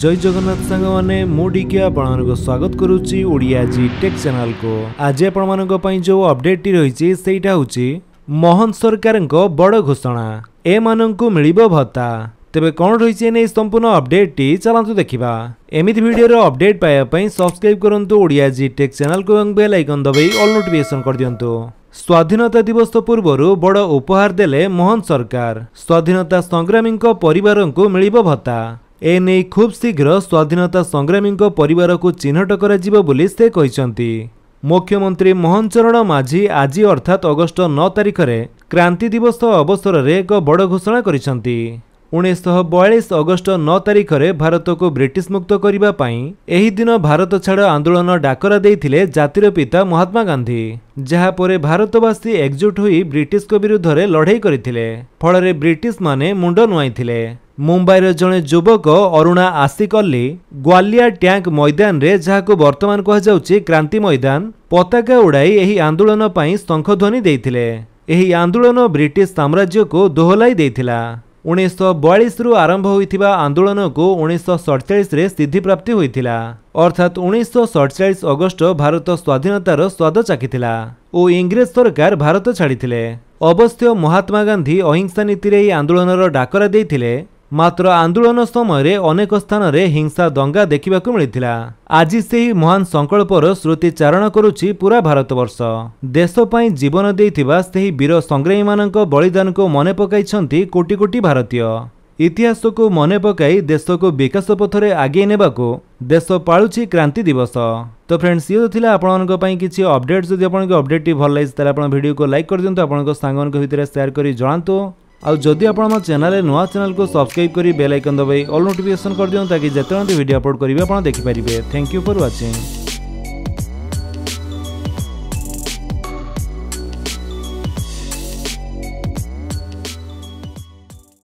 ଜୟ ଜଗନ୍ନାଥ ସାଙ୍ଗମାନେ ମୁଁ ଡିକେ ଆପଣମାନଙ୍କୁ ସ୍ୱାଗତ କରୁଛି ଓଡ଼ିଆ ଜି ଟେକ୍ ଚ୍ୟାନେଲକୁ ଆଜି ଆପଣମାନଙ୍କ ପାଇଁ ଯେଉଁ ଅପଡେଟ୍ଟି ରହିଛି ସେଇଟା ହେଉଛି ମୋହନ ସରକାରଙ୍କ ବଡ଼ ଘୋଷଣା ଏମାନଙ୍କୁ ମିଳିବ ଭତ୍ତା ତେବେ କ'ଣ ରହିଛି ଏ ନେଇ ସମ୍ପୂର୍ଣ୍ଣ ଅପଡେଟ୍ଟି ଚାଲନ୍ତୁ ଦେଖିବା ଏମିତି ଭିଡ଼ିଓର ଅପଡେଟ୍ ପାଇବା ପାଇଁ ସବସ୍କ୍ରାଇବ୍ କରନ୍ତୁ ଓଡ଼ିଆ ଜି ଟେକ୍ ଚ୍ୟାନେଲକୁ ଏବଂ ବେଲ୍ ଆଇକନ୍ ଦବାଇ ଅଲ୍ ନୋଟିଫିକେସନ୍ କରିଦିଅନ୍ତୁ ସ୍ୱାଧୀନତା ଦିବସ ପୂର୍ବରୁ ବଡ଼ ଉପହାର ଦେଲେ ମୋହନ ସରକାର ସ୍ୱାଧୀନତା ସଂଗ୍ରାମୀଙ୍କ ପରିବାରଙ୍କୁ ମିଳିବ ଭତ୍ତା ଏ ନେଇ ଖୁବ୍ ଶୀଘ୍ର ସ୍ୱାଧୀନତା ସଂଗ୍ରାମୀଙ୍କ ପରିବାରକୁ ଚିହ୍ନଟ କରାଯିବ ବୋଲି ସେ କହିଛନ୍ତି ମୁଖ୍ୟମନ୍ତ୍ରୀ ମୋହନ ଚରଣ ମାଝୀ ଆଜି ଅର୍ଥାତ୍ ଅଗଷ୍ଟ ନଅ ତାରିଖରେ କ୍ରାନ୍ତି ଦିବସ ଅବସରରେ ଏକ ବଡ଼ ଘୋଷଣା କରିଛନ୍ତି ଉଣେଇଶହ ବୟାଳିଶ ଅଗଷ୍ଟ ନଅ ତାରିଖରେ ଭାରତକୁ ବ୍ରିଟିଶ ମୁକ୍ତ କରିବା ପାଇଁ ଏହି ଦିନ ଭାରତ ଛାଡ଼ ଆନ୍ଦୋଳନ ଡାକରା ଦେଇଥିଲେ ଜାତିର ପିତା ମହାତ୍ମା ଗାନ୍ଧି ଯାହାପରେ ଭାରତବାସୀ ଏକଜୁଟ ହୋଇ ବ୍ରିଟିଶଙ୍କ ବିରୁଦ୍ଧରେ ଲଢ଼େଇ କରିଥିଲେ ଫଳରେ ବ୍ରିଟିଶମାନେ ମୁଣ୍ଡ ନୁଆଁଇଥିଲେ ମୁମ୍ବାଇର ଜଣେ ଯୁବକ ଅରୁଣା ଆସିକଲ୍ଲି ଗ୍ୱାଲିଆ ଟ୍ୟାଙ୍କ ମୈଦାନରେ ଯାହାକୁ ବର୍ତ୍ତମାନ କୁହାଯାଉଛି କ୍ରାନ୍ତି ମୈଦାନ ପତାକା ଉଡ଼ାଇ ଏହି ଆନ୍ଦୋଳନ ପାଇଁ ଶଙ୍ଖଧ୍ୱନି ଦେଇଥିଲେ ଏହି ଆନ୍ଦୋଳନ ବ୍ରିଟିଶ ସାମ୍ରାଜ୍ୟକୁ ଦୋହଲାଇ ଦେଇଥିଲା ଉଣେଇଶହ ବୟାଳିଶରୁ ଆରମ୍ଭ ହୋଇଥିବା ଆନ୍ଦୋଳନକୁ ଉଣେଇଶହ ସଡ଼ଚାଳିଶରେ ସିଦ୍ଧିପ୍ରାପ୍ତି ହୋଇଥିଲା ଅର୍ଥାତ୍ ଉଣେଇଶହ ସଡ଼ଚାଳିଶ ଅଗଷ୍ଟ ଭାରତ ସ୍ୱାଧୀନତାର ସ୍ୱାଦ ଚାଖିଥିଲା ଓ ଇଂରେଜ ସରକାର ଭାରତ ଛାଡ଼ିଥିଲେ ଅବଶ୍ୟ ମହାତ୍ମା ଗାନ୍ଧୀ ଅହିଂସା ନୀତିରେ ଏହି ଆନ୍ଦୋଳନର ଡାକରା ଦେଇଥିଲେ ମାତ୍ର ଆନ୍ଦୋଳନ ସମୟରେ ଅନେକ ସ୍ଥାନରେ ହିଂସା ଦଙ୍ଗା ଦେଖିବାକୁ ମିଳିଥିଲା ଆଜି ସେହି ମହାନ ସଂକଳ୍ପର ସ୍ମୃତିଚାରଣ କରୁଛି ପୁରା ଭାରତବର୍ଷ ଦେଶ ପାଇଁ ଜୀବନ ଦେଇଥିବା ସେହି ବୀର ସଂଗ୍ରାମୀମାନଙ୍କ ବଳିଦାନକୁ ମନେ ପକାଇଛନ୍ତି କୋଟି କୋଟି ଭାରତୀୟ ଇତିହାସକୁ ମନେ ପକାଇ ଦେଶକୁ ବିକାଶ ପଥରେ ଆଗେଇ ନେବାକୁ ଦେଶ ପାଳୁଛି କ୍ରାନ୍ତି ଦିବସ ତ ଫ୍ରେଣ୍ଡସ୍ ଇଏ ଥିଲା ଆପଣମାନଙ୍କ ପାଇଁ କିଛି ଅପଡ଼େଟ୍ ଯଦି ଆପଣଙ୍କ ଅପଡ଼େଟ୍ଟି ଭଲ ଲାଗିଛି ତାହେଲେ ଆପଣ ଭିଡ଼ିଓକୁ ଲାଇକ୍ କରିଦିଅନ୍ତୁ ଆପଣଙ୍କ ସାଙ୍ଗମାନଙ୍କ ଭିତରେ ସେୟାର କରି ଜଣାନ୍ତୁ आदि आप चेल नुआ चैनल को सब्सक्राइब कर बेल आइकन दबाई अल्ल नोटिकेसन कर दिखाँ ताकि जिते भिडियो अपलोड करेंगे आज देखिपारे थैंक यू फर व्वाचिंग